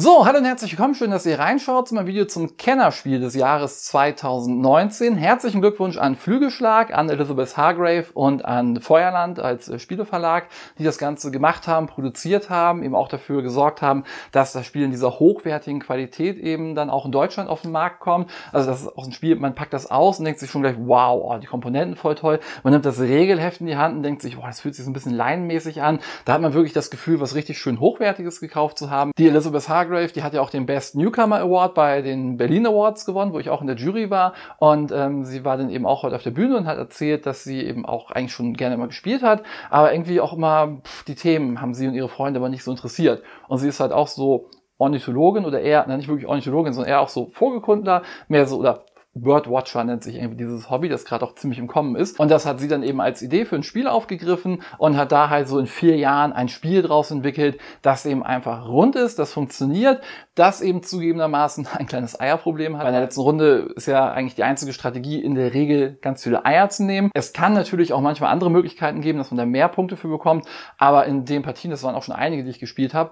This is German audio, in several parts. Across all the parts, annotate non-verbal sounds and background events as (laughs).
So, hallo und herzlich willkommen. Schön, dass ihr reinschaut zu meinem Video zum Kennerspiel des Jahres 2019. Herzlichen Glückwunsch an Flügelschlag, an Elizabeth Hargrave und an Feuerland als äh, Spieleverlag, die das Ganze gemacht haben, produziert haben, eben auch dafür gesorgt haben, dass das Spiel in dieser hochwertigen Qualität eben dann auch in Deutschland auf den Markt kommt. Also das ist auch ein Spiel, man packt das aus und denkt sich schon gleich, wow, oh, die Komponenten voll toll. Man nimmt das Regelheft in die Hand und denkt sich, wow, das fühlt sich so ein bisschen leinenmäßig an. Da hat man wirklich das Gefühl, was richtig schön Hochwertiges gekauft zu haben. Die Elizabeth Hargrave Hargrave, die hat ja auch den Best Newcomer Award bei den Berlin Awards gewonnen, wo ich auch in der Jury war. Und ähm, sie war dann eben auch heute auf der Bühne und hat erzählt, dass sie eben auch eigentlich schon gerne immer gespielt hat, aber irgendwie auch immer pff, die Themen haben sie und ihre Freunde aber nicht so interessiert. Und sie ist halt auch so Ornithologin oder eher, na nicht wirklich Ornithologin, sondern eher auch so Vogelkundler, mehr so oder Birdwatcher nennt sich irgendwie dieses Hobby, das gerade auch ziemlich im Kommen ist. Und das hat sie dann eben als Idee für ein Spiel aufgegriffen und hat da halt so in vier Jahren ein Spiel draus entwickelt, das eben einfach rund ist, das funktioniert, das eben zugegebenermaßen (laughs) ein kleines Eierproblem hat. Bei der letzten Runde ist ja eigentlich die einzige Strategie in der Regel ganz viele Eier zu nehmen. Es kann natürlich auch manchmal andere Möglichkeiten geben, dass man da mehr Punkte für bekommt, aber in den Partien, das waren auch schon einige, die ich gespielt habe,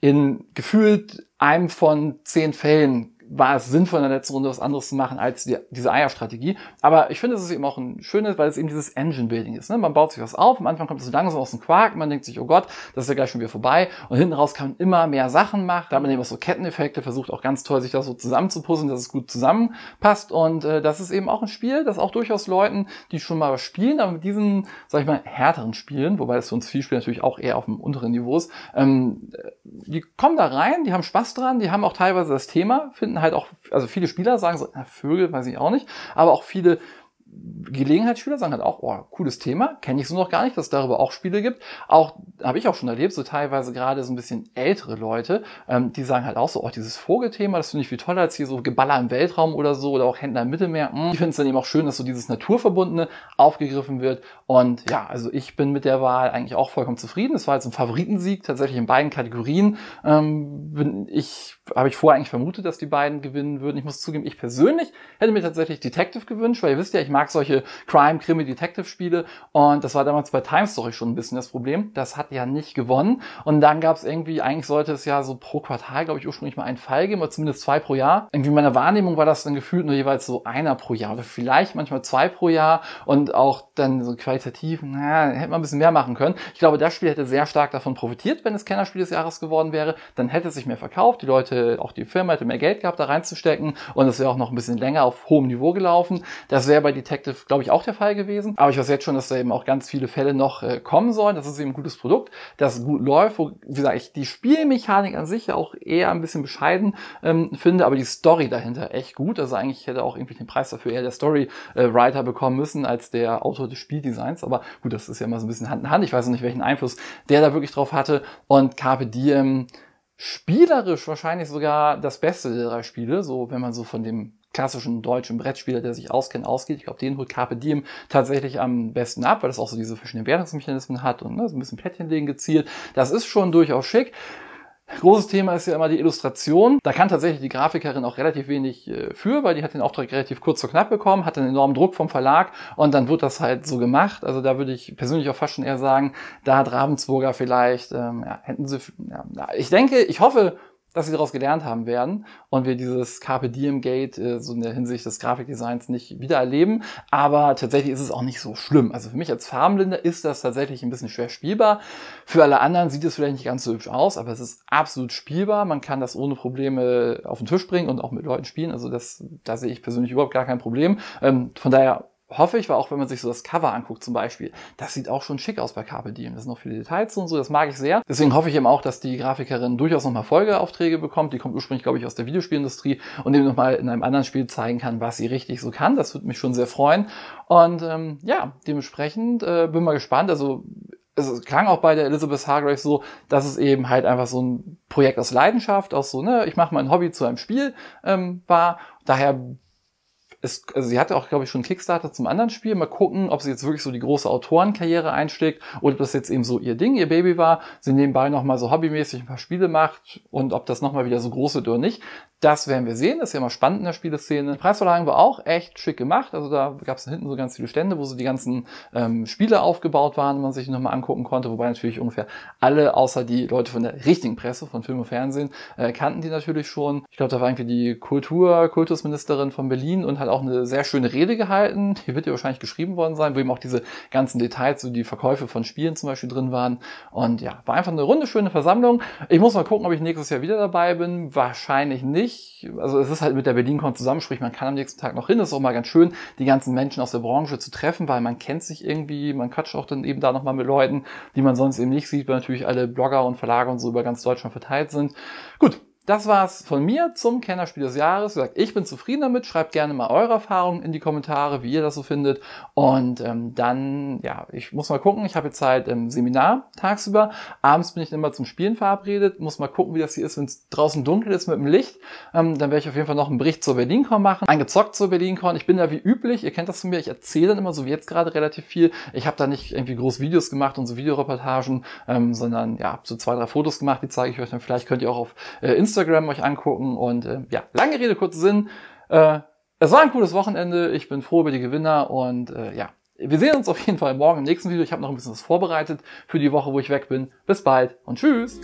in gefühlt einem von zehn Fällen war es sinnvoll, in der letzten Runde was anderes zu machen als die, diese Eierstrategie. Aber ich finde, es ist eben auch ein schönes, weil es eben dieses Engine-Building ist. Ne? Man baut sich was auf, am Anfang kommt es so langsam aus dem Quark, man denkt sich, oh Gott, das ist ja gleich schon wieder vorbei. Und hinten raus kann man immer mehr Sachen machen. Da hat man eben auch so Ketteneffekte, versucht auch ganz toll, sich das so zusammenzupuzzeln, dass es gut zusammenpasst. Und äh, das ist eben auch ein Spiel, das auch durchaus Leuten, die schon mal was spielen, aber mit diesen, sag ich mal, härteren Spielen, wobei das für uns viel Spiel natürlich auch eher auf dem unteren Niveau ist, ähm, die kommen da rein, die haben Spaß dran, die haben auch teilweise das Thema, finden halt auch, also viele Spieler sagen so, Vögel weiß ich auch nicht, aber auch viele Gelegenheitsschüler sagen halt auch, oh, cooles Thema, kenne ich so noch gar nicht, dass es darüber auch Spiele gibt. Auch habe ich auch schon erlebt, so teilweise gerade so ein bisschen ältere Leute, ähm, die sagen halt auch so, oh, dieses Vogelthema, das finde ich viel toller als hier so Geballer im Weltraum oder so oder auch Händler im Mittelmeer. Mh. Hm, ich finde es dann eben auch schön, dass so dieses Naturverbundene aufgegriffen wird. Und ja, also ich bin mit der Wahl eigentlich auch vollkommen zufrieden. Es war jetzt halt ein Favoritensieg, tatsächlich in beiden Kategorien. Ähm, bin ich, habe ich vorher eigentlich vermutet, dass die beiden gewinnen würden. Ich muss zugeben, ich persönlich hätte mir tatsächlich Detective gewünscht, weil ihr wisst ja, ich mag mag solche Crime, Krimi, Detective-Spiele. Und das war damals bei Time Story schon ein bisschen das Problem. Das hat ja nicht gewonnen. Und dann gab es irgendwie, eigentlich sollte es ja so pro Quartal, glaube ich, ursprünglich mal einen Fall geben, oder zumindest zwei pro Jahr. Irgendwie in meiner Wahrnehmung war das dann gefühlt nur jeweils so einer pro Jahr oder vielleicht manchmal zwei pro Jahr und auch dann so qualitativ, na, hätte man ein bisschen mehr machen können. Ich glaube, das Spiel hätte sehr stark davon profitiert, wenn es Kennerspiel des Jahres geworden wäre. Dann hätte es sich mehr verkauft, die Leute, auch die Firma hätte mehr Geld gehabt, da reinzustecken und es wäre auch noch ein bisschen länger auf hohem Niveau gelaufen. Das wäre bei Detective Detective, glaube ich, auch der Fall gewesen. Aber ich weiß jetzt schon, dass da eben auch ganz viele Fälle noch äh, kommen sollen. Das ist eben ein gutes Produkt, das gut läuft, wo, wie gesagt, ich die Spielmechanik an sich ja auch eher ein bisschen bescheiden ähm, finde, aber die Story dahinter echt gut. Also eigentlich hätte auch irgendwie den Preis dafür eher der story äh, bekommen müssen als der Autor des Spieldesigns. Aber gut, das ist ja immer so ein bisschen Hand in Hand. Ich weiß noch nicht, welchen Einfluss der da wirklich drauf hatte. Und Carpe Diem spielerisch wahrscheinlich sogar das Beste der drei Spiele, so wenn man so von dem klassischen deutschen Brettspieler, der sich auskennt, ausgeht. Ich glaube, den holt Carpe Diem tatsächlich am besten ab, weil das auch so diese verschiedenen Wertungsmechanismen hat und ne, so ein bisschen Plättchen legen gezielt. Das ist schon durchaus schick. Großes Thema ist ja immer die Illustration. Da kann tatsächlich die Grafikerin auch relativ wenig äh, für, weil die hat den Auftrag relativ kurz zu knapp bekommen, hat einen enormen Druck vom Verlag und dann wird das halt so gemacht. Also da würde ich persönlich auch fast schon eher sagen, da hat Ravensburger vielleicht, ähm, ja, hätten sie, ja, ich denke, ich hoffe, dass sie daraus gelernt haben werden und wir dieses Carpe Diem Gate äh, so in der Hinsicht des Grafikdesigns nicht wieder erleben. Aber tatsächlich ist es auch nicht so schlimm. Also für mich als Farbenblinder ist das tatsächlich ein bisschen schwer spielbar. Für alle anderen sieht es vielleicht nicht ganz so hübsch aus, aber es ist absolut spielbar. Man kann das ohne Probleme auf den Tisch bringen und auch mit Leuten spielen. Also das, da sehe ich persönlich überhaupt gar kein Problem. Ähm, von daher hoffe ich, weil auch wenn man sich so das Cover anguckt zum Beispiel, das sieht auch schon schick aus bei Carpe Diem. Das sind noch viele Details und so, das mag ich sehr. Deswegen hoffe ich eben auch, dass die Grafikerin durchaus nochmal Folgeaufträge bekommt. Die kommt ursprünglich, glaube ich, aus der Videospielindustrie und eben nochmal in einem anderen Spiel zeigen kann, was sie richtig so kann. Das würde mich schon sehr freuen. Und ähm, ja, dementsprechend äh, bin mal gespannt. Also es klang auch bei der Elizabeth Hargrave so, dass es eben halt einfach so ein Projekt aus Leidenschaft, aus so, ne, ich mache mein Hobby zu einem Spiel ähm, war. Daher es, also sie hatte auch, glaube ich, schon Kickstarter zum anderen Spiel. Mal gucken, ob sie jetzt wirklich so die große Autorenkarriere einschlägt oder ob das jetzt eben so ihr Ding, ihr Baby war. Sie nebenbei nochmal so hobbymäßig ein paar Spiele macht und ob das nochmal wieder so groß wird oder nicht. Das werden wir sehen. Das ist ja immer spannend in der Spieleszene. Die Preisverleihung war auch echt schick gemacht. Also da gab es hinten so ganz viele Stände, wo so die ganzen ähm, Spiele aufgebaut waren, wenn man sich nochmal angucken konnte. Wobei natürlich ungefähr alle, außer die Leute von der richtigen Presse, von Film und Fernsehen, äh, kannten die natürlich schon. Ich glaube, da war irgendwie die Kultur, Kultusministerin von Berlin und hat auch eine sehr schöne Rede gehalten. Die wird ja wahrscheinlich geschrieben worden sein, wo eben auch diese ganzen Details, so die Verkäufe von Spielen zum Beispiel drin waren. Und ja, war einfach eine runde, schöne Versammlung. Ich muss mal gucken, ob ich nächstes Jahr wieder dabei bin. Wahrscheinlich nicht nicht, also es ist halt mit der BerlinCon zusammen, sprich man kann am nächsten Tag noch hin, das ist auch mal ganz schön, die ganzen Menschen aus der Branche zu treffen, weil man kennt sich irgendwie, man quatscht auch dann eben da nochmal mit Leuten, die man sonst eben nicht sieht, weil natürlich alle Blogger und Verlage und so über ganz Deutschland verteilt sind. Gut, das war's von mir zum Kennerspiel des Jahres. Wie gesagt, ich bin zufrieden damit. Schreibt gerne mal eure Erfahrungen in die Kommentare, wie ihr das so findet. Und ähm, dann, ja, ich muss mal gucken. Ich habe jetzt Zeit halt im Seminar tagsüber. Abends bin ich dann immer zum Spielen verabredet. Muss mal gucken, wie das hier ist, wenn es draußen dunkel ist mit dem Licht. Ähm, dann werde ich auf jeden Fall noch einen Bericht zur BerlinCon machen. Angezockt zur BerlinCon. Ich bin da wie üblich. Ihr kennt das von mir. Ich erzähle dann immer so wie jetzt gerade relativ viel. Ich habe da nicht irgendwie groß Videos gemacht und so Videoreportagen, ähm, sondern ja, habe so zwei, drei Fotos gemacht. Die zeige ich euch dann. Vielleicht könnt ihr auch auf äh, Instagram Instagram euch angucken. Und äh, ja, lange Rede, kurzer Sinn. Äh, es war ein cooles Wochenende. Ich bin froh über die Gewinner und äh, ja, wir sehen uns auf jeden Fall morgen im nächsten Video. Ich habe noch ein bisschen was vorbereitet für die Woche, wo ich weg bin. Bis bald und tschüss.